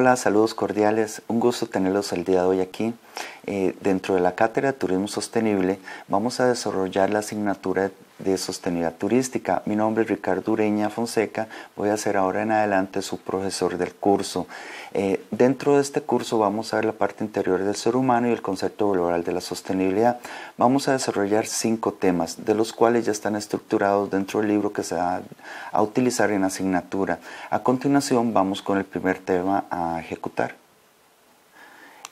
Hola, saludos cordiales. Un gusto tenerlos el día de hoy aquí. Eh, dentro de la cátedra de Turismo Sostenible vamos a desarrollar la asignatura de Sostenibilidad Turística. Mi nombre es Ricardo Ureña Fonseca, voy a ser ahora en adelante su profesor del curso. Eh, dentro de este curso vamos a ver la parte interior del ser humano y el concepto global de la sostenibilidad. Vamos a desarrollar cinco temas, de los cuales ya están estructurados dentro del libro que se va a utilizar en asignatura. A continuación vamos con el primer tema a ejecutar.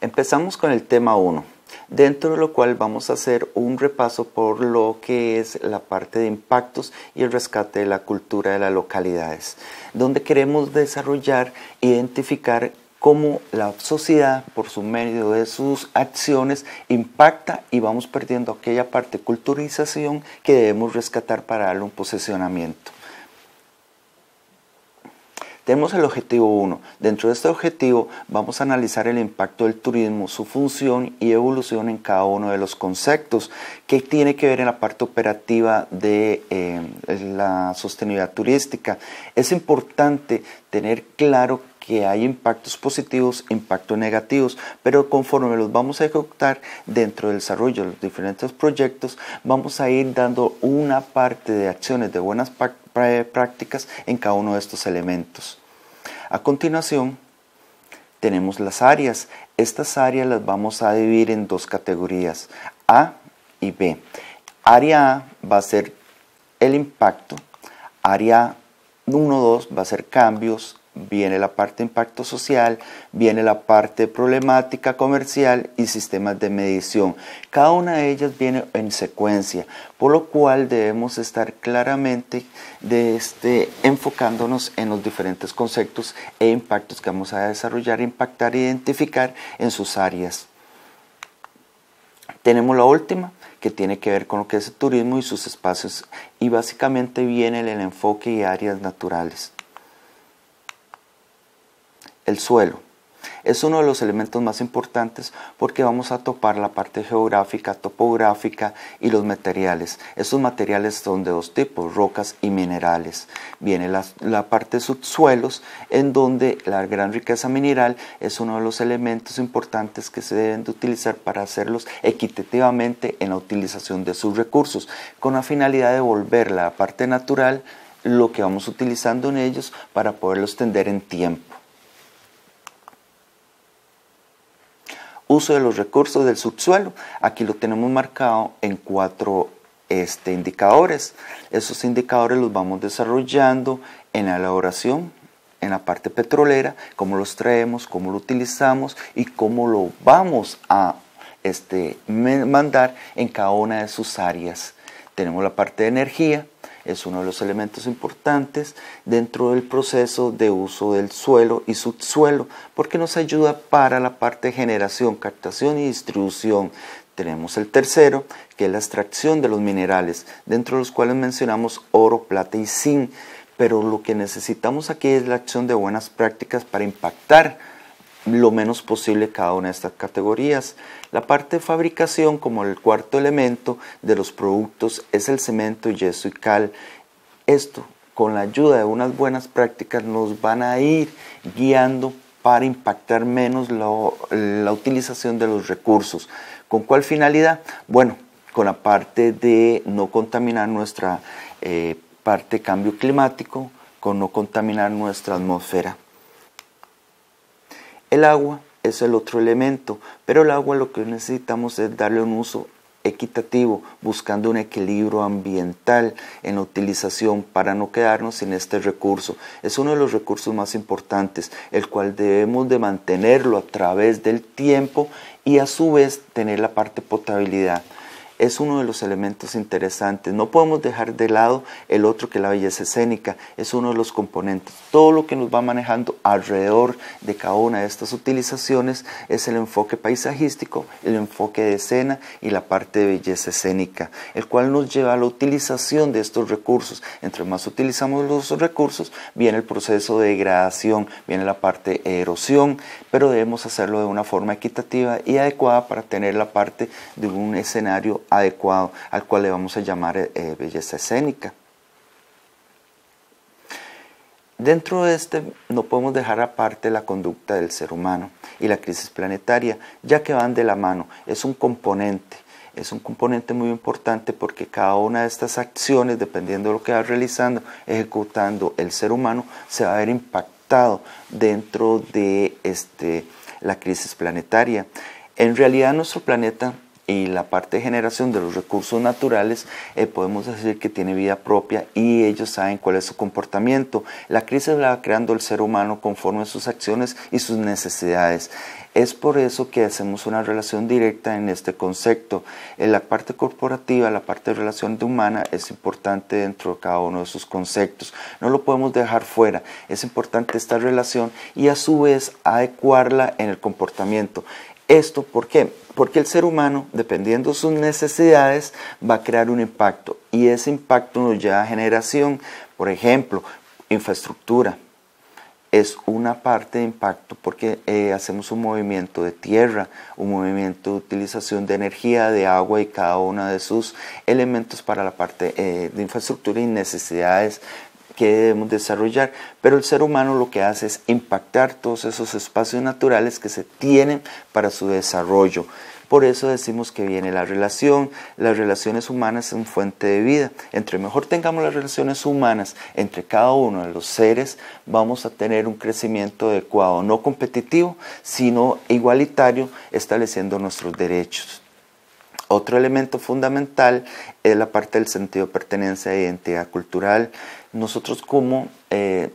Empezamos con el tema 1 dentro de lo cual vamos a hacer un repaso por lo que es la parte de impactos y el rescate de la cultura de las localidades, donde queremos desarrollar, identificar cómo la sociedad, por su medio de sus acciones, impacta y vamos perdiendo aquella parte de culturización que debemos rescatar para darle un posicionamiento. Tenemos el objetivo 1. Dentro de este objetivo vamos a analizar el impacto del turismo, su función y evolución en cada uno de los conceptos que tiene que ver en la parte operativa de eh, la sostenibilidad turística. Es importante tener claro que hay impactos positivos, impactos negativos, pero conforme los vamos a ejecutar dentro del desarrollo de los diferentes proyectos, vamos a ir dando una parte de acciones de buenas prácticas prácticas en cada uno de estos elementos. A continuación, tenemos las áreas. Estas áreas las vamos a dividir en dos categorías, A y B. Área A va a ser el impacto, área 1, 2 va a ser cambios, viene la parte de impacto social, viene la parte problemática comercial y sistemas de medición. Cada una de ellas viene en secuencia, por lo cual debemos estar claramente este, enfocándonos en los diferentes conceptos e impactos que vamos a desarrollar, impactar e identificar en sus áreas. Tenemos la última, que tiene que ver con lo que es el turismo y sus espacios, y básicamente viene el enfoque y áreas naturales el suelo. Es uno de los elementos más importantes porque vamos a topar la parte geográfica, topográfica y los materiales. Esos materiales son de dos tipos, rocas y minerales. Viene la, parte de subsuelos en donde la gran riqueza mineral es uno de los elementos importantes que se deben de utilizar para hacerlos equitativamente en la utilización de sus recursos con la finalidad de volver la parte natural lo que vamos utilizando en ellos para poderlos tender en tiempo. Uso de los recursos del subsuelo. Aquí lo tenemos marcado en cuatro este, indicadores. Esos indicadores los vamos desarrollando en la elaboración, en la parte petrolera, cómo los traemos, cómo lo utilizamos y cómo lo vamos a este, mandar en cada una de sus áreas. Tenemos la parte de energía, es uno de los elementos importantes dentro del proceso de uso del suelo y subsuelo, porque nos ayuda para la parte de generación, captación y distribución. Tenemos el tercero, que es la extracción de los minerales, dentro de los cuales mencionamos oro, plata y zinc, pero lo que necesitamos aquí es la acción de buenas prácticas para impactar lo menos posible cada una de estas categorías. La parte de fabricación, como el cuarto elemento de los productos, es el cemento, yeso y cal. Esto, con la ayuda de unas buenas prácticas, nos van a ir guiando para impactar menos la, utilización de los recursos. ¿Con cuál finalidad? Bueno, con la parte de no contaminar nuestra eh, parte de cambio climático, con no contaminar nuestra atmósfera. El agua es el otro elemento, pero el agua lo que necesitamos es darle un uso equitativo, buscando un equilibrio ambiental en la utilización para no quedarnos sin este recurso. Es uno de los recursos más importantes, el cual debemos de mantenerlo a través del tiempo y a su vez tener la parte potabilidad es uno de los elementos interesantes. No podemos dejar de lado el otro que la belleza escénica, es uno de los componentes. Todo lo que nos va manejando alrededor de cada una de estas utilizaciones es el enfoque paisajístico, el enfoque de escena y la parte de belleza escénica, el cual nos lleva a la utilización de estos recursos. Entre más utilizamos los recursos, viene el proceso de degradación, viene la parte de erosión, pero debemos hacerlo de una forma equitativa y adecuada para tener la parte de un escenario adecuado al cual le vamos a llamar eh, eh, belleza escénica. Dentro de este no podemos dejar aparte la conducta del ser humano y la crisis planetaria, ya que van de la mano, es un componente, es un componente muy importante porque cada una de estas acciones, dependiendo de lo que va realizando, ejecutando el ser humano, se va a ver impactado dentro de este, la crisis planetaria. En realidad nuestro planeta y la parte de generación de los recursos naturales, eh, podemos decir que tiene vida propia y ellos saben cuál es su comportamiento. La crisis la va creando el ser humano conforme a sus acciones y sus necesidades. Es por eso que hacemos una relación directa en este concepto. En la parte corporativa, la parte de relación humana es importante dentro de cada uno de sus conceptos. No lo podemos dejar fuera. Es importante esta relación y a su vez adecuarla en el comportamiento. Esto, ¿por qué? Porque el ser humano, dependiendo de sus necesidades, va a crear un impacto y ese impacto nos lleva a generación. Por ejemplo, infraestructura es una parte de impacto porque eh, hacemos un movimiento de tierra, un movimiento de utilización de energía, de agua y cada uno de sus elementos para la parte eh, de infraestructura y necesidades que debemos desarrollar. Pero el ser humano lo que hace es impactar todos esos espacios naturales que se tienen para su desarrollo. Por eso decimos que viene la relación. Las relaciones humanas son fuente de vida. Entre mejor tengamos las relaciones humanas entre cada uno de los seres, vamos a tener un crecimiento adecuado, no competitivo, sino igualitario, estableciendo nuestros derechos. Otro elemento fundamental es la parte del sentido de pertenencia e identidad cultural. Nosotros como eh,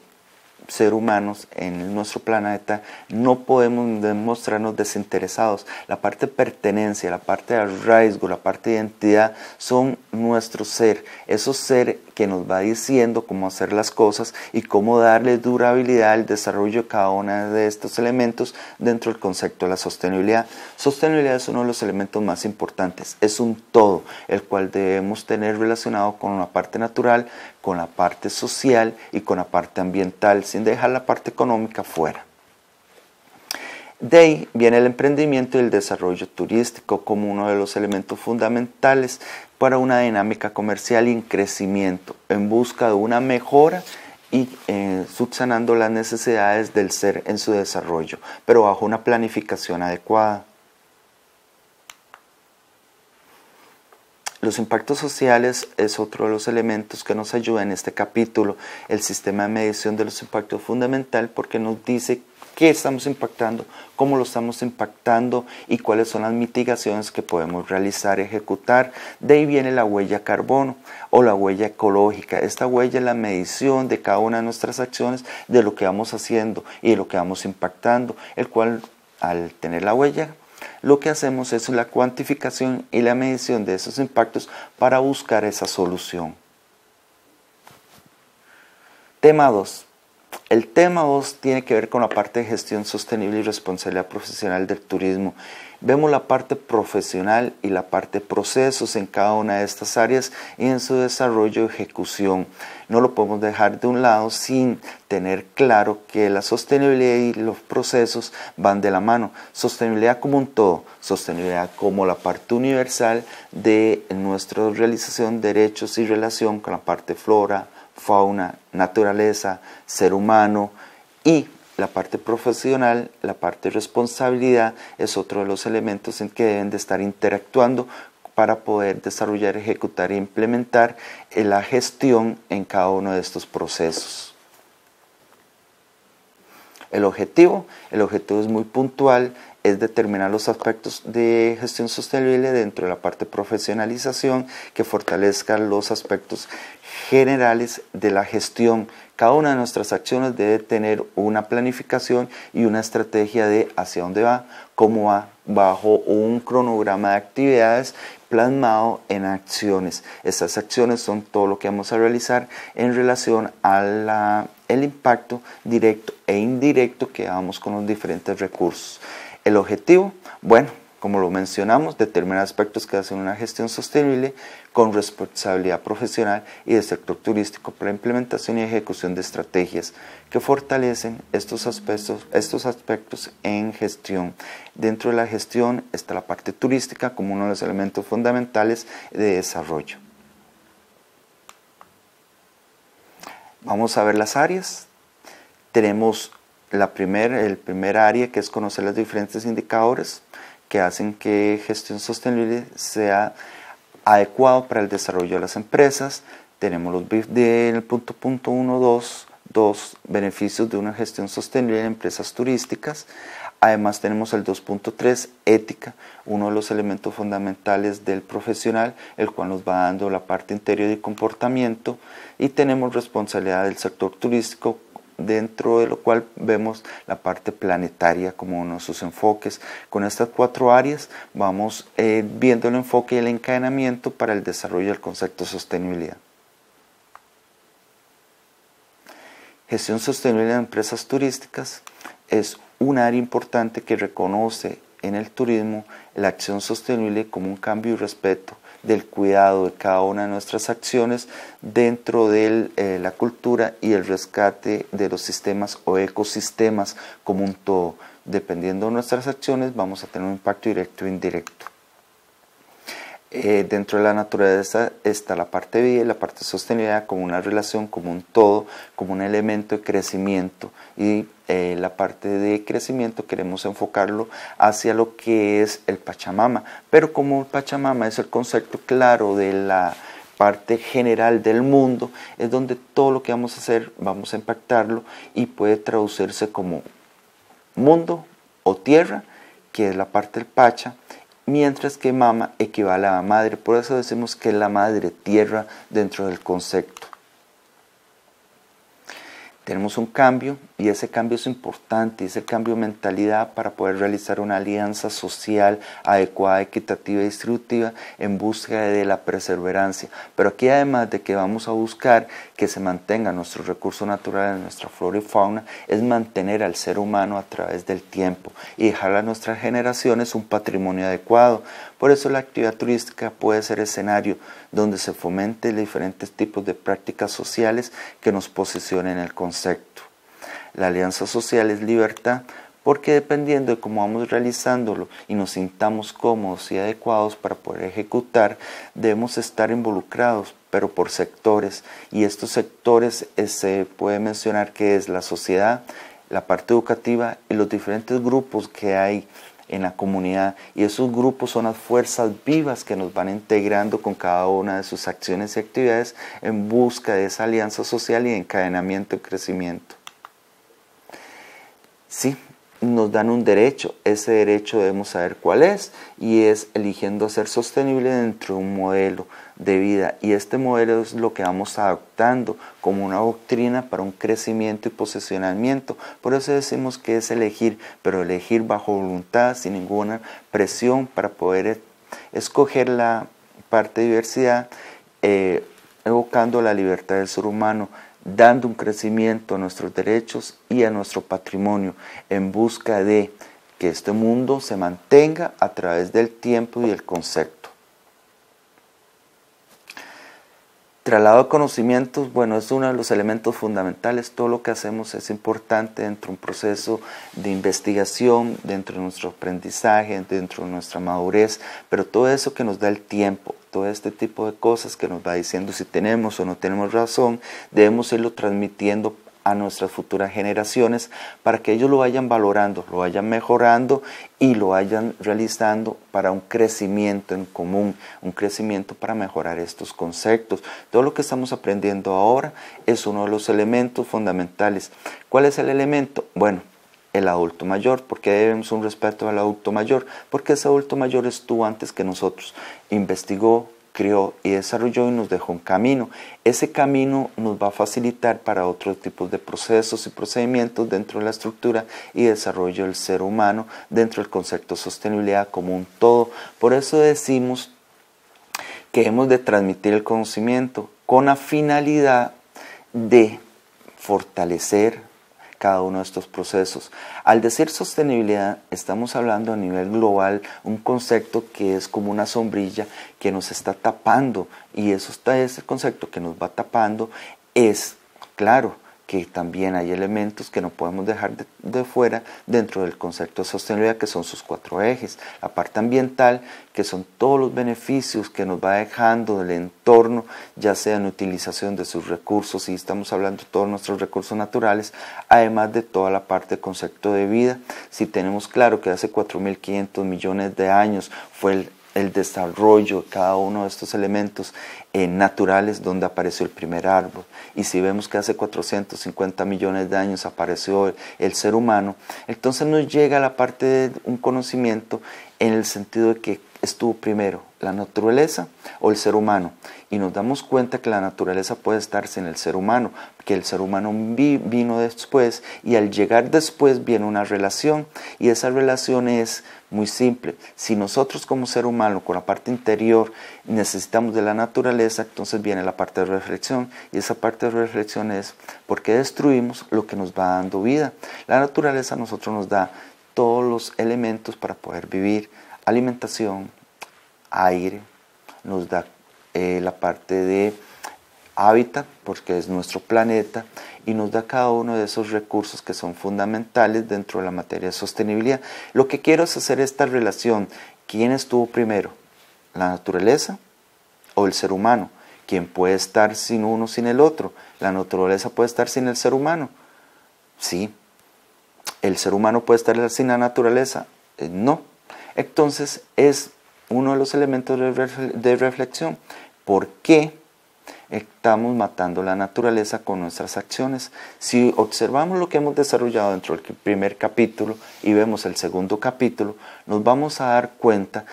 ser humanos en nuestro planeta no podemos demostrarnos desinteresados. La parte de pertenencia, la parte de arraigo, la parte de identidad son nuestro ser. Esos ser que nos va diciendo cómo hacer las cosas y cómo darle durabilidad al desarrollo de cada uno de estos elementos dentro del concepto de la sostenibilidad. Sostenibilidad es uno de los elementos más importantes, es un todo, el cual debemos tener relacionado con la parte natural, con la parte social y con la parte ambiental, sin dejar la parte económica fuera. De ahí viene el emprendimiento y el desarrollo turístico como uno de los elementos fundamentales para una dinámica comercial en crecimiento, en busca de una mejora y eh, subsanando las necesidades del ser en su desarrollo, pero bajo una planificación adecuada. Los impactos sociales es otro de los elementos que nos ayuda en este capítulo. El sistema de medición de los impactos es fundamental porque nos dice qué estamos impactando, cómo lo estamos impactando y cuáles son las mitigaciones que podemos realizar y ejecutar. De ahí viene la huella carbono o la huella ecológica. Esta huella es la medición de cada una de nuestras acciones, de lo que vamos haciendo y de lo que vamos impactando, el cual al tener la huella lo que hacemos es la cuantificación y la medición de esos impactos para buscar esa solución. Tema 2. El tema 2 tiene que ver con la parte de gestión sostenible y responsabilidad profesional del turismo Vemos la parte profesional y la parte procesos en cada una de estas áreas y en su desarrollo y ejecución. No lo podemos dejar de un lado sin tener claro que la sostenibilidad y los procesos van de la mano. Sostenibilidad como un todo, sostenibilidad como la parte universal de nuestra realización, derechos y relación con la parte flora, fauna, naturaleza, ser humano y la parte profesional, la parte responsabilidad es otro de los elementos en que deben de estar interactuando para poder desarrollar, ejecutar e implementar eh, la gestión en cada uno de estos procesos. El objetivo, el objetivo es muy puntual, es determinar los aspectos de gestión sostenible dentro de la parte profesionalización que fortalezca los aspectos generales de la gestión cada una de nuestras acciones debe tener una planificación y una estrategia de hacia dónde va, cómo va, bajo un cronograma de actividades plasmado en acciones. Estas acciones son todo lo que vamos a realizar en relación al impacto directo e indirecto que damos con los diferentes recursos. El objetivo, bueno, como lo mencionamos, determinar aspectos que hacen una gestión sostenible con responsabilidad profesional y del sector turístico para implementación y ejecución de estrategias que fortalecen estos aspectos, estos aspectos en gestión. Dentro de la gestión está la parte turística como uno de los elementos fundamentales de desarrollo. Vamos a ver las áreas. Tenemos la primer, el primer área que es conocer los diferentes indicadores que hacen que gestión sostenible sea adecuado para el desarrollo de las empresas. Tenemos los BIF del punto punto uno, dos, beneficios de una gestión sostenible en empresas turísticas. Además tenemos el 2.3, ética, uno de los elementos fundamentales del profesional, el cual nos va dando la parte interior y comportamiento. Y tenemos responsabilidad del sector turístico dentro de lo cual vemos la parte planetaria como uno de sus enfoques. Con estas cuatro áreas vamos eh, viendo el enfoque y el encadenamiento para el desarrollo del concepto de sostenibilidad. Gestión sostenible de empresas turísticas es un área importante que reconoce en el turismo la acción sostenible como un cambio y respeto del cuidado de cada una de nuestras acciones dentro de eh, la cultura y el rescate de los sistemas o ecosistemas como un todo. Dependiendo de nuestras acciones vamos a tener un impacto directo o indirecto. Eh, dentro de la naturaleza está la parte vida y la parte sostenida como una relación, como un todo, como un elemento de crecimiento. Y eh, la parte de crecimiento queremos enfocarlo hacia lo que es el Pachamama. Pero como el Pachamama es el concepto claro de la parte general del mundo, es donde todo lo que vamos a hacer vamos a impactarlo y puede traducirse como mundo o tierra, que es la parte del Pacha mientras que mama equivale a madre. Por eso decimos que es la madre tierra dentro del concepto. Tenemos un cambio y ese cambio es importante, ese cambio de mentalidad para poder realizar una alianza social adecuada, equitativa y distributiva en busca de la perseverancia. Pero aquí además de que vamos a buscar que se mantenga nuestros recursos naturales, nuestra flora y fauna, es mantener al ser humano a través del tiempo y dejar a nuestras generaciones un patrimonio adecuado. Por eso la actividad turística puede ser escenario donde se fomenten diferentes tipos de prácticas sociales que nos posicionen el concepto. La alianza social es libertad porque dependiendo de cómo vamos realizándolo y nos sintamos cómodos y adecuados para poder ejecutar, debemos estar involucrados, pero por sectores. Y estos sectores eh, se puede mencionar que es la sociedad, la parte educativa y los diferentes grupos que hay en la comunidad y esos grupos son las fuerzas vivas que nos van integrando con cada una de sus acciones y actividades en busca de esa alianza social y encadenamiento y crecimiento. Sí, nos dan un derecho, ese derecho debemos saber cuál es y es eligiendo ser sostenible dentro de un modelo de vida y este modelo es lo que vamos adoptando como una doctrina para un crecimiento y posicionamiento. Por eso decimos que es elegir, pero elegir bajo voluntad, sin ninguna presión para poder e, escoger la parte de diversidad, eh, evocando la libertad del ser humano dando un crecimiento a nuestros derechos y a nuestro patrimonio en busca de que este mundo se mantenga a través del tiempo y el concepto. Traslado de conocimientos, bueno, es uno de los elementos fundamentales. Todo lo que hacemos es importante dentro de un proceso de investigación, dentro de nuestro aprendizaje, dentro de nuestra madurez, pero todo eso que nos da el tiempo, todo este tipo de cosas que nos va diciendo si tenemos o no tenemos razón, debemos irlo transmitiendo a nuestras futuras generaciones para que ellos lo vayan valorando, lo vayan mejorando y lo vayan realizando para un crecimiento en común, un crecimiento para mejorar estos conceptos. Todo lo que estamos aprendiendo ahora es uno de los elementos fundamentales. ¿Cuál es el elemento? Bueno, el adulto mayor. porque debemos un respeto al adulto mayor? Porque ese adulto mayor estuvo antes que nosotros, investigó, crió y desarrolló y nos dejó un camino. Ese camino nos va a facilitar para otros tipos de procesos y procedimientos dentro de la estructura y desarrollo del ser humano dentro del concepto de sostenibilidad como un todo. Por eso decimos que hemos de transmitir el conocimiento con la finalidad de fortalecer, cada uno de estos procesos. Al decir sostenibilidad, estamos hablando a nivel global un concepto que es como una sombrilla que nos está tapando y eso está, ese concepto que nos va tapando es, claro, que también hay elementos que no podemos dejar de, fuera dentro del concepto de sostenibilidad, que son sus cuatro ejes. La parte ambiental, que son todos los beneficios que nos va dejando del entorno, ya sea en utilización de sus recursos, y estamos hablando de todos nuestros recursos naturales, además de toda la parte de concepto de vida. Si tenemos claro que hace 4.500 millones de años fue el el desarrollo de cada uno de estos elementos naturales donde apareció el primer árbol. Y si vemos que hace 450 millones de años apareció el, ser humano, entonces nos llega la parte de un conocimiento en el sentido de que estuvo primero la naturaleza o el ser humano. Y nos damos cuenta que la naturaleza puede estarse en el ser humano, que el ser humano vino después y al llegar después viene una relación y esa relación es muy simple. Si nosotros como ser humano con la parte interior necesitamos de la naturaleza, entonces viene la parte de reflexión. Y esa parte de reflexión es porque destruimos lo que nos va dando vida. La naturaleza a nosotros nos da todos los elementos para poder vivir. Alimentación, aire, nos da eh, la parte de hábitat, porque es nuestro planeta, y nos da cada uno de esos recursos que son fundamentales dentro de la materia de sostenibilidad. Lo que quiero es hacer esta relación. ¿Quién estuvo primero? ¿La naturaleza o el ser humano? ¿Quién puede estar sin uno, sin el otro? ¿La naturaleza puede estar sin el ser humano? Sí. ¿El ser humano puede estar sin la naturaleza? Eh, no. Entonces es uno de los elementos de, reflexión. ¿Por qué estamos matando la naturaleza con nuestras acciones. Si observamos lo que hemos desarrollado dentro del primer capítulo y vemos el segundo capítulo, nos vamos a dar cuenta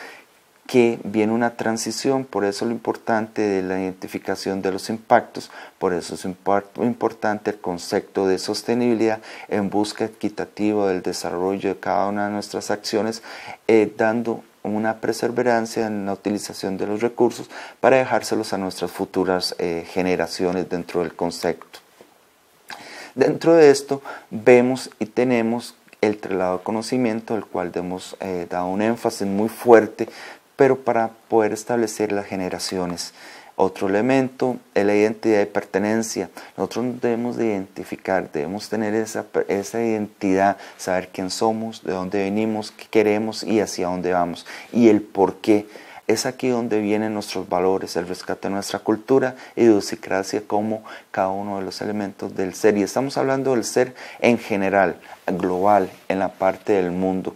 que viene una transición, por eso lo importante de la identificación de los impactos, por eso es importante el concepto de sostenibilidad en busca equitativa del desarrollo de cada una de nuestras acciones, eh, dando una perseverancia en la utilización de los recursos para dejárselos a nuestras futuras eh, generaciones dentro del concepto. Dentro de esto vemos y tenemos el traslado de conocimiento, al cual hemos eh, dado un énfasis muy fuerte, pero para poder establecer las generaciones. Otro elemento es la identidad y pertenencia. Nosotros debemos de identificar, debemos tener esa, esa identidad, saber quién somos, de dónde venimos, qué queremos y hacia dónde vamos y el por qué. Es aquí donde vienen nuestros valores, el rescate de nuestra cultura y idiosincrasia como cada uno de los elementos del ser. Y estamos hablando del ser en general, global, en la parte del mundo.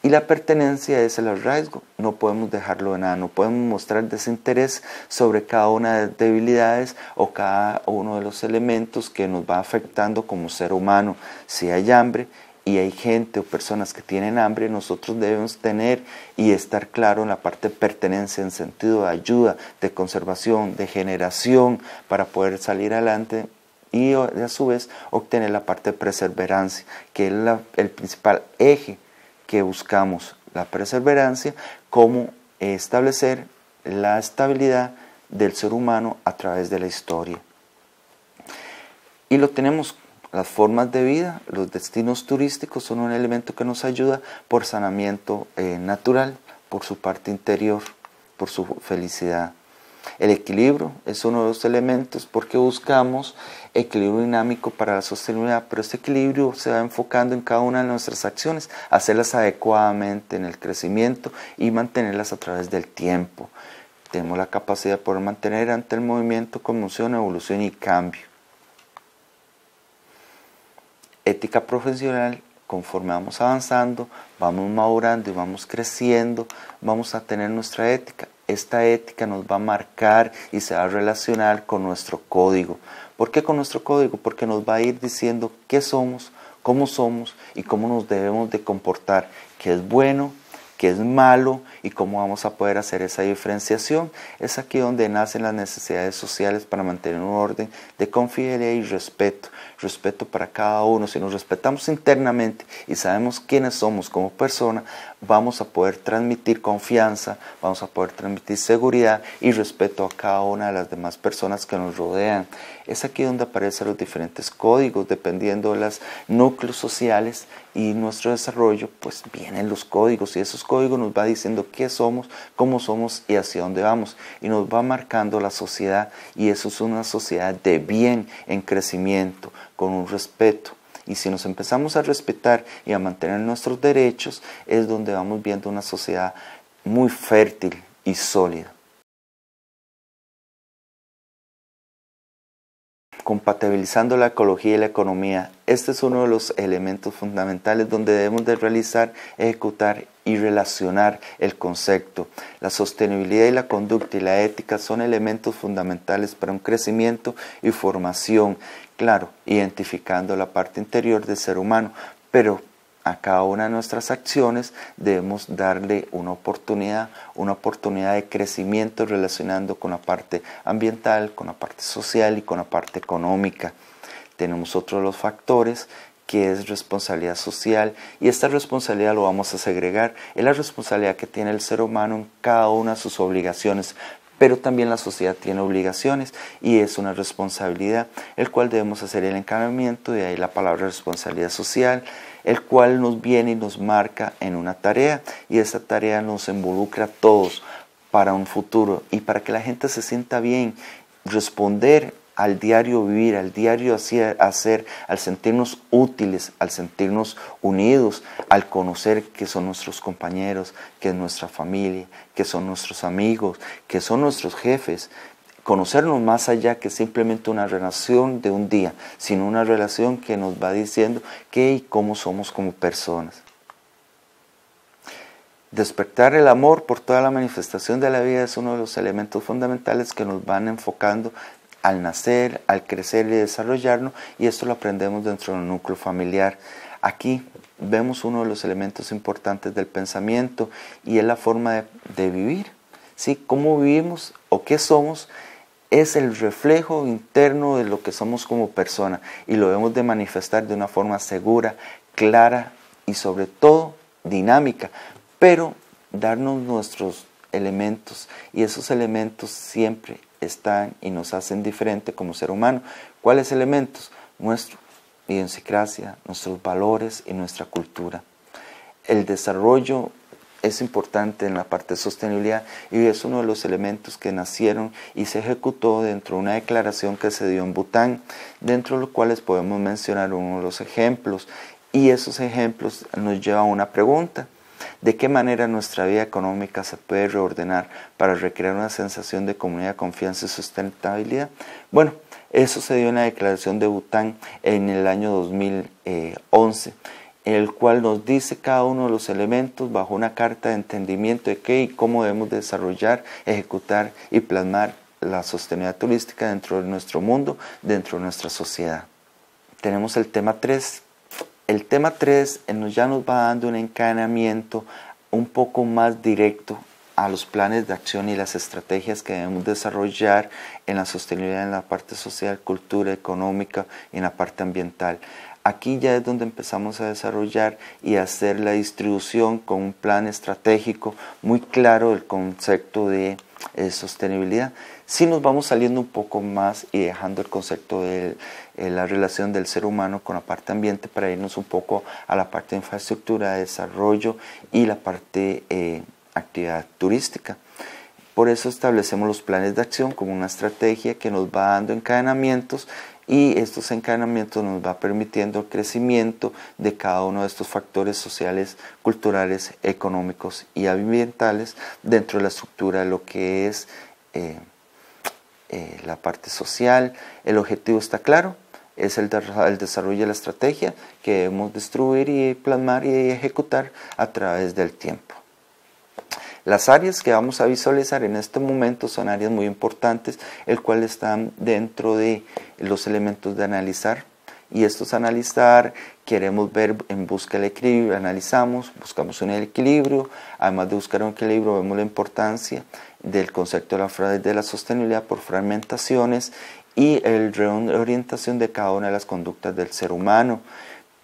Y la pertenencia es el arraigo, no podemos dejarlo de nada, no podemos mostrar desinterés sobre cada una de las debilidades o cada uno de los elementos que nos va afectando como ser humano. Si hay hambre y hay gente o personas que tienen hambre, nosotros debemos tener y estar claro en la parte de pertenencia, en sentido de ayuda, de conservación, de generación, para poder salir adelante y a su vez obtener la parte de perseverancia, que es el principal eje que buscamos la perseverancia como establecer la estabilidad del ser humano a través de la historia. Y lo tenemos, las formas de vida, los destinos turísticos son un elemento que nos ayuda por sanamiento eh, natural, por su parte interior, por su felicidad el equilibrio es uno de los elementos porque buscamos equilibrio dinámico para la sostenibilidad, pero este equilibrio se va enfocando en cada una de nuestras acciones, hacerlas adecuadamente en el crecimiento y mantenerlas a través del tiempo. Tenemos la capacidad de poder mantener ante el movimiento, conmoción, evolución y cambio. Ética profesional conforme vamos avanzando, vamos madurando y vamos creciendo, vamos a tener nuestra ética esta ética nos va a marcar y se va a relacionar con nuestro código. ¿Por qué con nuestro código? Porque nos va a ir diciendo qué somos, cómo somos y cómo nos debemos de comportar, qué es bueno, qué es malo y cómo vamos a poder hacer esa diferenciación. Es aquí donde nacen las necesidades sociales para mantener un orden de confianza y respeto respeto para cada uno. Si nos respetamos internamente y sabemos quiénes somos como persona, vamos a poder transmitir confianza, vamos a poder transmitir seguridad y respeto a cada una de las demás personas que nos rodean. Es aquí donde aparecen los diferentes códigos, dependiendo de los núcleos sociales y nuestro desarrollo, pues vienen los códigos y esos códigos nos va diciendo qué somos, cómo somos y hacia dónde vamos. Y nos va marcando la sociedad y eso es una sociedad de bien en crecimiento, con un respeto. Y si nos empezamos a respetar y a mantener nuestros derechos, es donde vamos viendo una sociedad muy fértil y sólida. compatibilizando la ecología y la economía. Este es uno de los elementos fundamentales donde debemos de realizar, ejecutar y relacionar el concepto. La sostenibilidad y la conducta y la ética son elementos fundamentales para un crecimiento y formación, claro, identificando la parte interior del ser humano, pero a cada una de nuestras acciones debemos darle una oportunidad, una oportunidad de crecimiento relacionando con la parte ambiental, con la parte social y con la parte económica. Tenemos otros los factores que es responsabilidad social y esta responsabilidad lo vamos a segregar. Es la responsabilidad que tiene el ser humano en cada una de sus obligaciones, pero también la sociedad tiene obligaciones y es una responsabilidad, el cual debemos hacer el encarnamiento, de ahí la palabra responsabilidad social el cual nos viene y nos marca en una tarea y esa tarea nos involucra a todos para un futuro y para que la gente se sienta bien, responder al diario vivir, al diario hacer, al sentirnos útiles, al sentirnos unidos, al conocer que son nuestros compañeros, que es nuestra familia, que son nuestros amigos, que son nuestros jefes, conocernos más allá que simplemente una relación de un día, sino una relación que nos va diciendo qué y cómo somos como personas. Despertar el amor por toda la manifestación de la vida es uno de los elementos fundamentales que nos van enfocando al nacer, al crecer y desarrollarnos, y esto lo aprendemos dentro del núcleo familiar. Aquí vemos uno de los elementos importantes del pensamiento y es la forma de, vivir, ¿sí? Cómo vivimos o qué somos es el reflejo interno de lo que somos como persona y lo debemos de manifestar de una forma segura, clara y sobre todo dinámica, pero darnos nuestros elementos y esos elementos siempre están y nos hacen diferente como ser humano. ¿Cuáles elementos? Nuestro idiosincrasia, nuestros valores y nuestra cultura. El desarrollo es importante en la parte de sostenibilidad y es uno de los elementos que nacieron y se ejecutó dentro de una declaración que se dio en Bután, dentro de los cuales podemos mencionar uno de los ejemplos y esos ejemplos nos llevan a una pregunta. ¿De qué manera nuestra vida económica se puede reordenar para recrear una sensación de comunidad, confianza y sustentabilidad? Bueno, eso se dio en la declaración de Bután en el año 2011 en el cual nos dice cada uno de los elementos bajo una carta de entendimiento de qué y cómo debemos desarrollar, ejecutar y plasmar la sostenibilidad turística dentro de nuestro mundo, dentro de nuestra sociedad. Tenemos el tema 3. El tema 3 eh, ya nos va dando un encadenamiento un poco más directo a los planes de acción y las estrategias que debemos desarrollar en la sostenibilidad en la parte social, cultura, económica y en la parte ambiental. Aquí ya es donde empezamos a desarrollar y hacer la distribución con un plan estratégico muy claro del concepto de eh, sostenibilidad. Si nos vamos saliendo un poco más y dejando el concepto de eh, la relación del ser humano con la parte ambiente para irnos un poco a la parte de infraestructura, desarrollo y la parte eh, actividad turística. Por eso establecemos los planes de acción como una estrategia que nos va dando encadenamientos y estos encadenamientos nos va permitiendo el crecimiento de cada uno de estos factores sociales, culturales, económicos y ambientales dentro de la estructura de lo que es eh, eh, la parte social. El objetivo está claro, es el, desarrollo de la estrategia que debemos destruir y plasmar y ejecutar a través del tiempo. Las áreas que vamos a visualizar en este momento son áreas muy importantes, el cual están dentro de los elementos de analizar. Y estos analizar, queremos ver en busca del equilibrio, analizamos, buscamos un equilibrio, además de buscar un equilibrio vemos la importancia del concepto de la, de la sostenibilidad por fragmentaciones y el reorientación de cada una de las conductas del ser humano.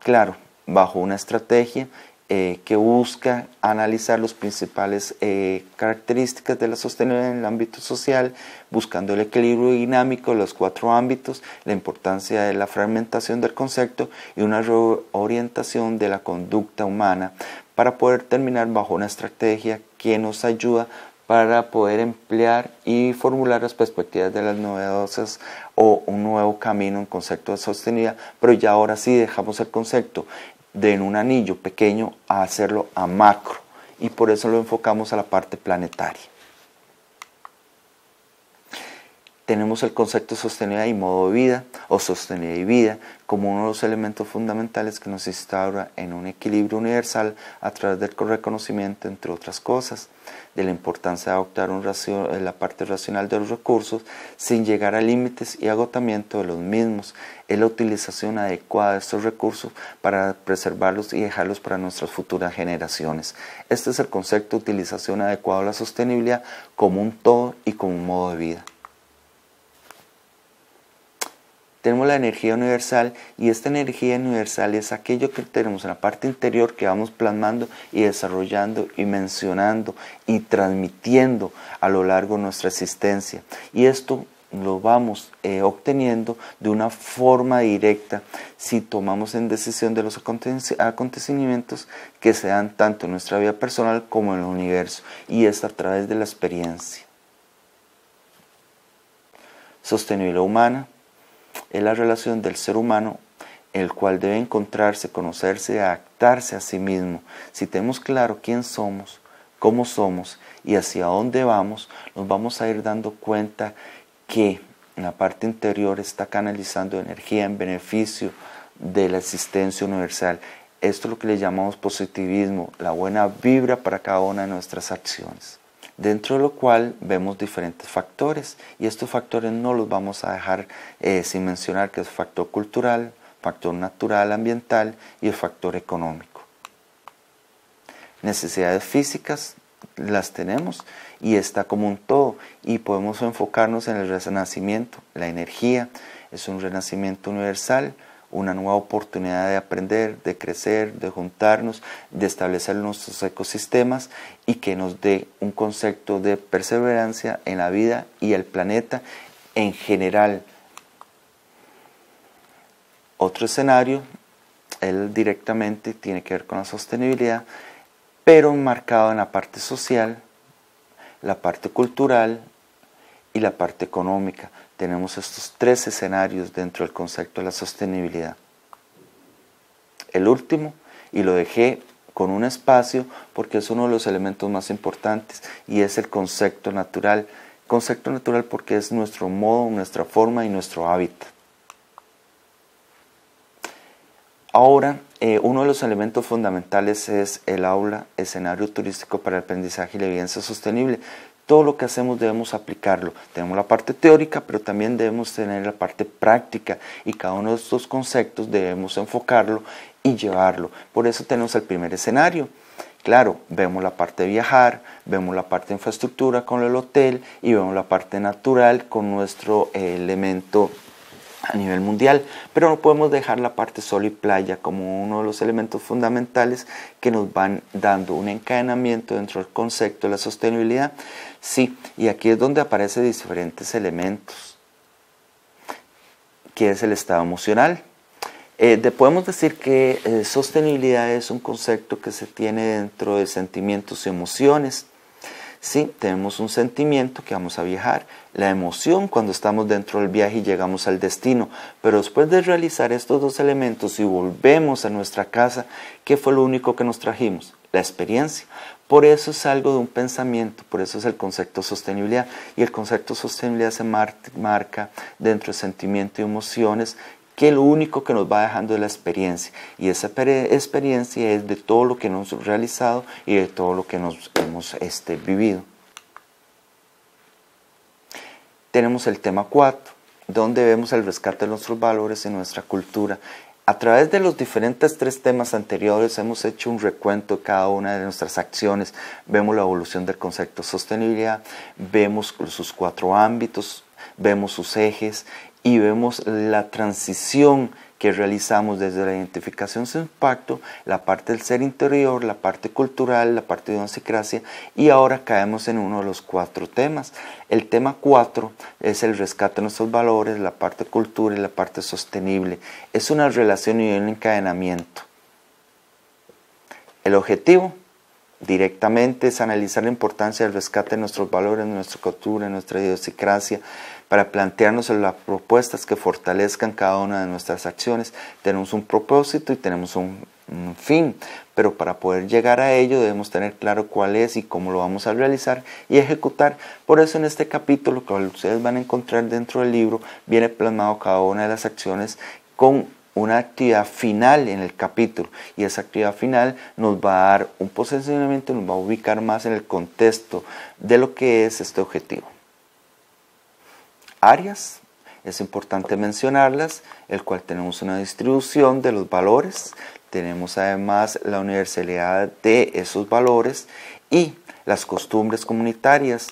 Claro, bajo una estrategia eh, que busca analizar las principales eh, características de la sostenibilidad en el ámbito social, buscando el equilibrio dinámico de los cuatro ámbitos, la importancia de la fragmentación del concepto y una reorientación de la conducta humana para poder terminar bajo una estrategia que nos ayuda para poder emplear y formular las perspectivas de las novedosas o un nuevo camino, en concepto de sostenibilidad, pero ya ahora sí dejamos el concepto de en un anillo pequeño a hacerlo a macro. Y por eso lo enfocamos a la parte planetaria. tenemos el concepto de sostenibilidad y modo de vida o sostenibilidad y vida como uno de los elementos fundamentales que nos instaura en un equilibrio universal a través del reconocimiento, entre otras cosas, de la importancia de adoptar un eh, la parte racional de los recursos sin llegar a límites y agotamiento de los mismos. Es la utilización adecuada de estos recursos para preservarlos y dejarlos para nuestras futuras generaciones. Este es el concepto de utilización adecuada de la sostenibilidad como un todo y como un modo de vida. tenemos la energía universal y esta energía universal es aquello que tenemos en la parte interior que vamos plasmando y desarrollando y mencionando y transmitiendo a lo largo de nuestra existencia. Y esto lo vamos eh, obteniendo de una forma directa si tomamos en decisión de los acontecimientos que se dan tanto en nuestra vida personal como en el universo y es a través de la experiencia. Sostenibilidad humana, es la relación del ser humano, el cual debe encontrarse, conocerse, adaptarse a sí mismo. Si tenemos claro quién somos, cómo somos y hacia dónde vamos, nos vamos a ir dando cuenta que la parte interior está canalizando energía en beneficio de la existencia universal. Esto es lo que le llamamos positivismo, la buena vibra para cada una de nuestras acciones dentro de lo cual vemos diferentes factores y estos factores no los vamos a dejar eh, sin mencionar que es factor cultural, factor natural ambiental y el factor económico. Necesidades físicas las tenemos y está como un todo y podemos enfocarnos en el renacimiento, la energía es un renacimiento universal, una nueva oportunidad de aprender, de crecer, de juntarnos, de establecer nuestros ecosistemas y que nos dé un concepto de perseverancia en la vida y el planeta en general. Otro escenario, él directamente tiene que ver con la sostenibilidad, pero enmarcado en la parte social, la parte cultural y la parte económica tenemos estos tres escenarios dentro del concepto de la sostenibilidad. El último, y lo dejé con un espacio porque es uno de los elementos más importantes y es el concepto natural. Concepto natural porque es nuestro modo, nuestra forma y nuestro hábitat. Ahora, eh, uno de los elementos fundamentales es el aula, escenario turístico para el aprendizaje y la evidencia sostenible, todo lo que hacemos debemos aplicarlo. Tenemos la parte teórica, pero también debemos tener la parte práctica y cada uno de estos conceptos debemos enfocarlo y llevarlo. Por eso tenemos el primer escenario. Claro, vemos la parte de viajar, vemos la parte de infraestructura con el hotel y vemos la parte natural con nuestro eh, elemento a nivel mundial, pero no podemos dejar la parte sol y playa como uno de los elementos fundamentales que nos van dando un encadenamiento dentro del concepto de la sostenibilidad. Sí, y aquí es donde aparecen diferentes elementos, que es el estado emocional. Eh, podemos decir que eh, sostenibilidad es un concepto que se tiene dentro de sentimientos y emociones, ¿sí? Tenemos un sentimiento que vamos a viajar, la emoción cuando estamos dentro del viaje y llegamos al destino. Pero después de realizar estos dos elementos y volvemos a nuestra casa, ¿qué fue lo único que nos trajimos? La experiencia. Por eso es algo de un pensamiento, por eso es el concepto de sostenibilidad. Y el concepto de sostenibilidad se marca dentro de sentimiento y emociones que lo único que nos va dejando es la experiencia. Y esa experiencia es de todo lo que hemos realizado y de todo lo que nos hemos este, vivido. Tenemos el tema 4, donde vemos el rescate de nuestros valores y nuestra cultura. A través de los diferentes tres temas anteriores hemos hecho un recuento de cada una de nuestras acciones. Vemos la evolución del concepto de sostenibilidad, vemos sus cuatro ámbitos, vemos sus ejes y vemos la transición que realizamos desde la identificación sin impacto, la parte del ser interior, la parte cultural, la parte de idiosincrasia, y ahora caemos en uno de los cuatro temas. El tema cuatro es el rescate de nuestros valores, la parte cultura y la parte sostenible. Es una relación y un encadenamiento. El objetivo directamente es analizar la importancia del rescate de nuestros valores, nuestra cultura, nuestra idiosincrasia, para plantearnos las propuestas que fortalezcan cada una de nuestras acciones. Tenemos un propósito y tenemos un, fin, pero para poder llegar a ello debemos tener claro cuál es y cómo lo vamos a realizar y ejecutar. Por eso en este capítulo que ustedes van a encontrar dentro del libro viene plasmado cada una de las acciones con una actividad final en el capítulo y esa actividad final nos va a dar un posicionamiento, nos va a ubicar más en el contexto de lo que es este objetivo áreas, es importante mencionarlas, el cual tenemos una distribución de los valores, tenemos además la universalidad de esos valores y las costumbres comunitarias,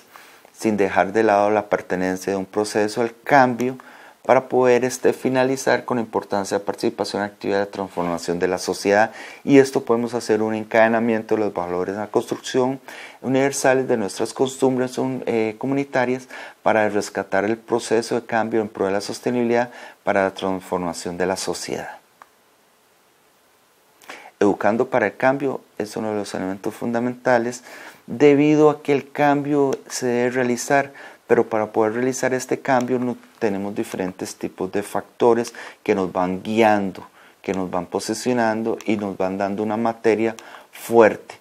sin dejar de lado la pertenencia de un proceso al cambio para poder este, finalizar con la importancia de participación activa de la transformación de la sociedad. Y esto podemos hacer un encadenamiento de los valores de la construcción universales de nuestras costumbres eh, comunitarias para rescatar el proceso de cambio en pro de la sostenibilidad para la transformación de la sociedad. Educando para el cambio es uno de los elementos fundamentales debido a que el cambio se debe realizar, pero para poder realizar este cambio tenemos diferentes tipos de factores que nos van guiando, que nos van posicionando y nos van dando una materia fuerte.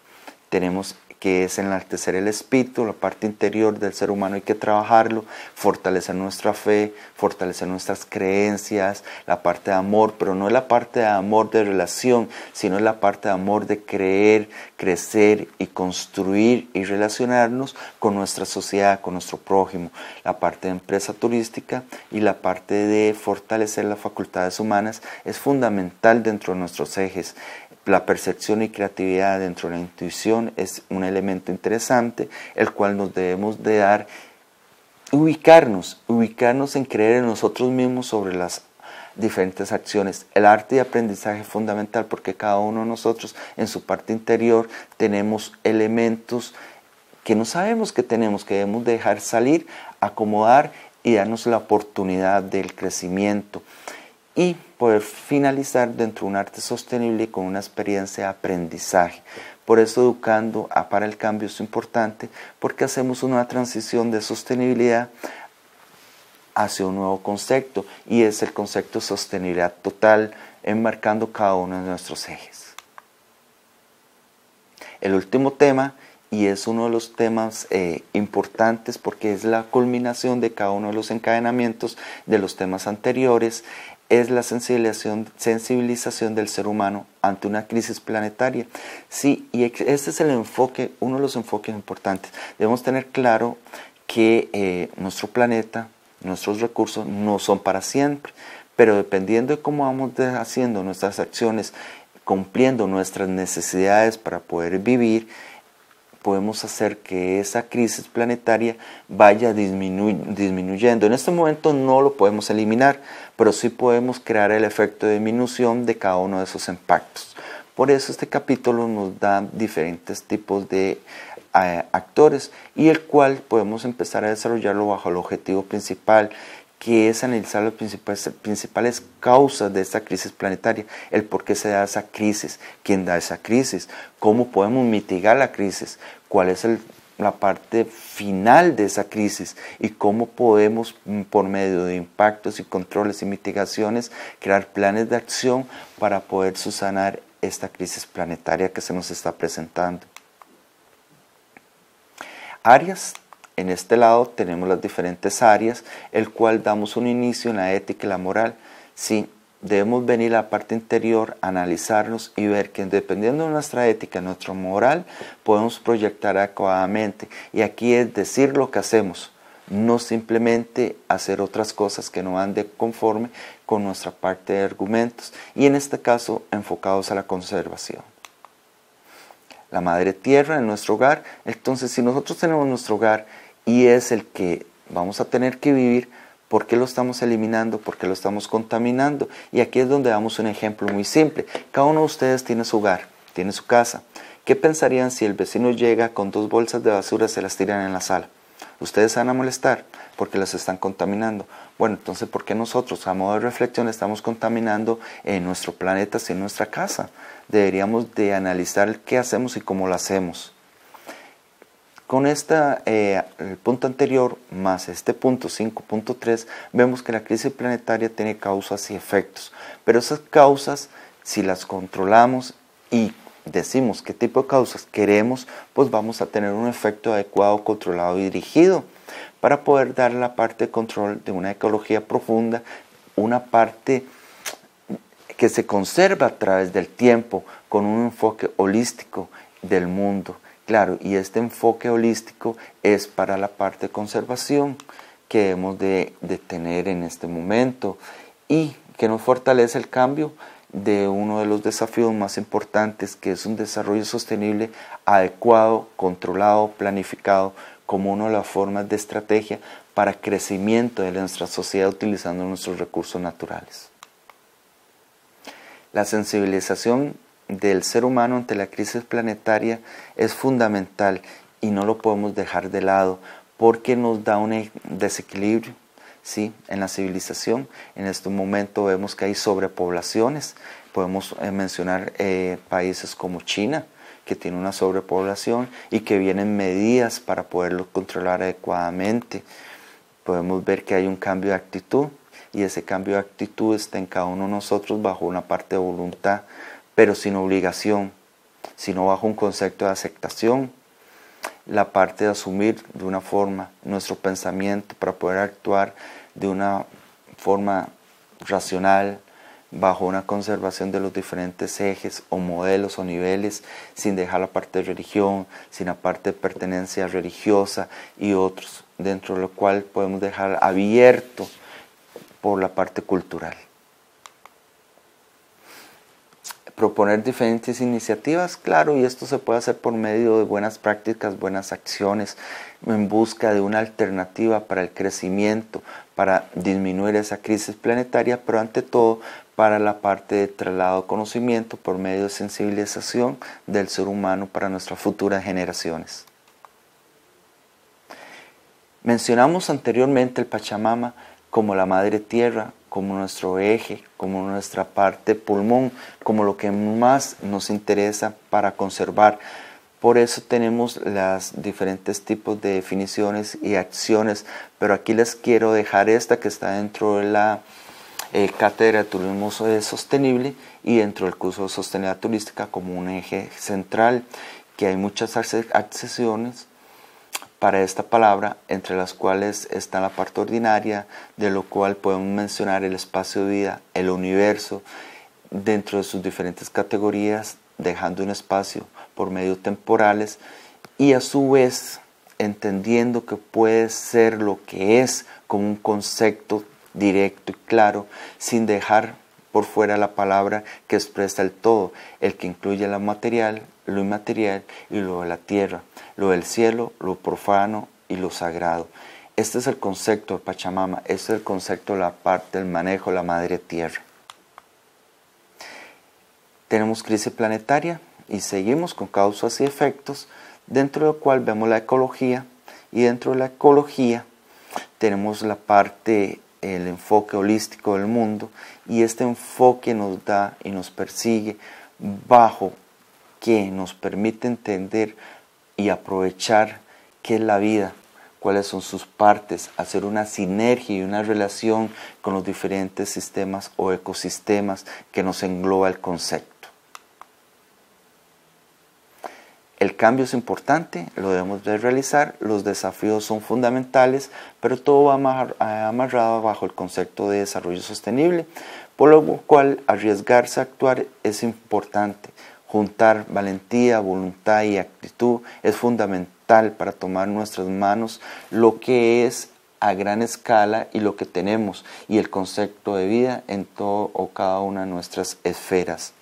Tenemos que es enaltecer el espíritu, la parte interior del ser humano hay que trabajarlo, fortalecer nuestra fe, fortalecer nuestras creencias, la parte de amor, pero no es la parte de amor de relación, sino es la parte de amor de creer, crecer y construir y relacionarnos con nuestra sociedad, con nuestro prójimo, la parte de empresa turística y la parte de fortalecer las facultades humanas es fundamental dentro de nuestros ejes la percepción y creatividad dentro de la intuición es un elemento interesante, el cual nos debemos de dar, ubicarnos, ubicarnos en creer en nosotros mismos sobre las diferentes acciones. El arte y aprendizaje es fundamental porque cada uno de nosotros en su parte interior tenemos elementos que no sabemos que tenemos, que debemos dejar salir, acomodar y darnos la oportunidad del crecimiento y poder finalizar dentro de un arte sostenible con una experiencia de aprendizaje. Por eso educando a para el cambio es importante porque hacemos una transición de sostenibilidad hacia un nuevo concepto y es el concepto de sostenibilidad total enmarcando cada uno de nuestros ejes. El último tema y es uno de los temas eh, importantes porque es la culminación de cada uno de los encadenamientos de los temas anteriores, es la sensibilización, del ser humano ante una crisis planetaria. Sí, y este es el enfoque, uno de los enfoques importantes. Debemos tener claro que eh, nuestro planeta, nuestros recursos no son para siempre, pero dependiendo de cómo vamos haciendo nuestras acciones, cumpliendo nuestras necesidades para poder vivir, podemos hacer que esa crisis planetaria vaya disminuyendo. En este momento no lo podemos eliminar, pero sí podemos crear el efecto de disminución de cada uno de esos impactos. Por eso este capítulo nos da diferentes tipos de eh, actores y el cual podemos empezar a desarrollarlo bajo el objetivo principal que es analizar las principales, principales causas de esta crisis planetaria, el por qué se da esa crisis, quién da esa crisis, cómo podemos mitigar la crisis, cuál es el la parte final de esa crisis y cómo podemos, mm, por medio de impactos y controles y mitigaciones, crear planes de acción para poder subsanar esta crisis planetaria que se nos está presentando. Áreas. En este lado tenemos las diferentes áreas, el cual damos un inicio en la ética y la moral. Sí, debemos venir a la parte interior, analizarnos y ver que dependiendo de nuestra ética, nuestra moral, podemos proyectar adecuadamente. Y aquí es decir lo que hacemos, no simplemente hacer otras cosas que no van de conforme con nuestra parte de argumentos y en este caso enfocados a la conservación. La madre tierra en nuestro hogar, entonces si nosotros tenemos nuestro hogar y es el que vamos a tener que vivir, ¿Por qué lo estamos eliminando? ¿Por qué lo estamos contaminando? Y aquí es donde damos un ejemplo muy simple. Cada uno de ustedes tiene su hogar, tiene su casa. ¿Qué pensarían si el vecino llega con dos bolsas de basura y se las tiran en la sala? Ustedes van a molestar porque las están contaminando. Bueno, entonces, ¿por qué nosotros, a modo de reflexión, estamos contaminando en nuestro planeta, en nuestra casa? Deberíamos de analizar qué hacemos y cómo lo hacemos. Con este punto anterior más este punto 5.3 vemos que la crisis planetaria tiene causas y efectos, pero esas causas si las controlamos y decimos qué tipo de causas queremos, pues vamos a tener un efecto adecuado, controlado y dirigido para poder dar la parte de control de una ecología profunda, una parte que se conserva a través del tiempo con un enfoque holístico del mundo Claro, y este enfoque holístico es para la parte de conservación que hemos de, de tener en este momento y que nos fortalece el cambio de uno de los desafíos más importantes, que es un desarrollo sostenible adecuado, controlado, planificado, como una de las formas de estrategia para crecimiento de nuestra sociedad utilizando nuestros recursos naturales. La sensibilización del ser humano ante la crisis planetaria es fundamental y no lo podemos dejar de lado porque nos da un e-, desequilibrio ¿sí? en la civilización. En este momento vemos que hay sobrepoblaciones, podemos eh, mencionar eh, países como China, que tiene una sobrepoblación y que vienen medidas para poderlo controlar adecuadamente. Podemos ver que hay un cambio de actitud y ese cambio de actitud está en cada uno de nosotros bajo una parte de voluntad pero sin obligación, sino bajo un concepto de aceptación, la parte de asumir de una forma nuestro pensamiento para poder actuar de una forma racional, bajo una conservación de los diferentes ejes o modelos o niveles, sin dejar la parte de religión, sin la parte de pertenencia religiosa y otros, dentro de lo cual podemos dejar abierto por la parte cultural proponer diferentes iniciativas, claro, y esto se puede hacer por medio de buenas prácticas, buenas acciones, en busca de una alternativa para el crecimiento, para disminuir esa crisis planetaria, pero ante todo para la parte de traslado de conocimiento por medio de sensibilización del ser humano para nuestras futuras generaciones. Mencionamos anteriormente el Pachamama como la Madre Tierra como nuestro eje, como nuestra parte pulmón, como lo que más nos interesa para conservar. Por eso tenemos los diferentes tipos de definiciones y acciones, pero aquí les quiero dejar esta que está dentro de la eh, Cátedra de Turismo eh, Sostenible y dentro del curso de Sostenibilidad Turística como un eje central, que hay muchas accesiones para esta palabra, entre las cuales está la parte ordinaria, de lo cual podemos mencionar el espacio de vida, el universo, dentro de sus diferentes categorías, dejando un espacio por medio temporales y a su vez entendiendo que puede ser lo que es como un concepto directo y claro, sin dejar por fuera la palabra que expresa el todo, el que incluye la material, lo inmaterial y lo de la tierra, lo del cielo, lo profano y lo sagrado. Este es el concepto Pachamama, este es el concepto la parte del manejo la madre tierra. Tenemos crisis planetaria y seguimos con causas y efectos, dentro de lo cual vemos la ecología y dentro de la ecología tenemos la parte, el enfoque holístico del mundo y este enfoque nos da y nos persigue bajo que nos permite entender y aprovechar qué es la vida, cuáles son sus partes, hacer una sinergia y una relación con los diferentes sistemas o ecosistemas que nos engloba el concepto. El cambio es importante, lo debemos de realizar, los desafíos son fundamentales, pero todo va eh, amarrado bajo el concepto de desarrollo sostenible, por lo cual arriesgarse a actuar es importante, Juntar valentía, voluntad y actitud es fundamental para tomar nuestras manos lo que es a gran escala y lo que tenemos y el concepto de vida en todo o cada una de nuestras esferas.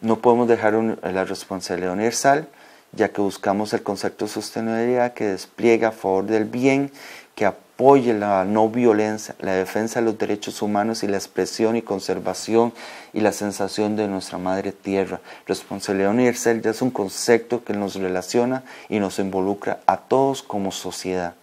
No podemos dejar la responsabilidad universal, ya que buscamos el concepto de sostenibilidad que despliega a favor del bien, que aporta apoye la no violencia, la defensa de los derechos humanos y la expresión y conservación y la sensación de nuestra madre tierra. Responsabilidad universal ya es un concepto que nos relaciona y nos involucra a todos como sociedad.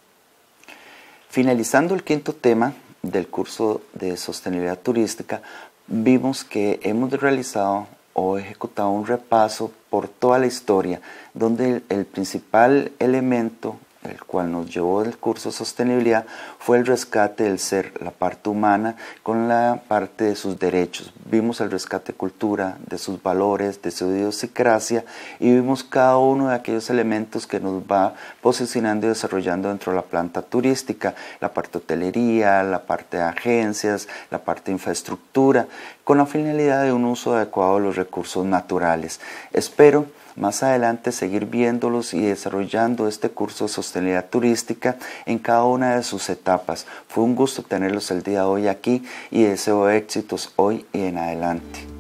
Finalizando el quinto tema del curso de sostenibilidad turística, vimos que hemos realizado o ejecutado un repaso por toda la historia, donde el, principal elemento el cual nos llevó el curso de sostenibilidad, fue el rescate del ser, la parte humana, con la parte de sus derechos. Vimos el rescate cultura, de sus valores, de su idiosincrasia y vimos cada uno de aquellos elementos que nos va posicionando y desarrollando dentro de la planta turística, la parte hotelería, la parte de agencias, la parte de infraestructura, con la finalidad de un uso adecuado de los recursos naturales. Espero más adelante seguir viéndolos y desarrollando este curso de sostenibilidad turística en cada una de sus etapas. Fue un gusto tenerlos el día de hoy aquí y deseo éxitos hoy y en adelante.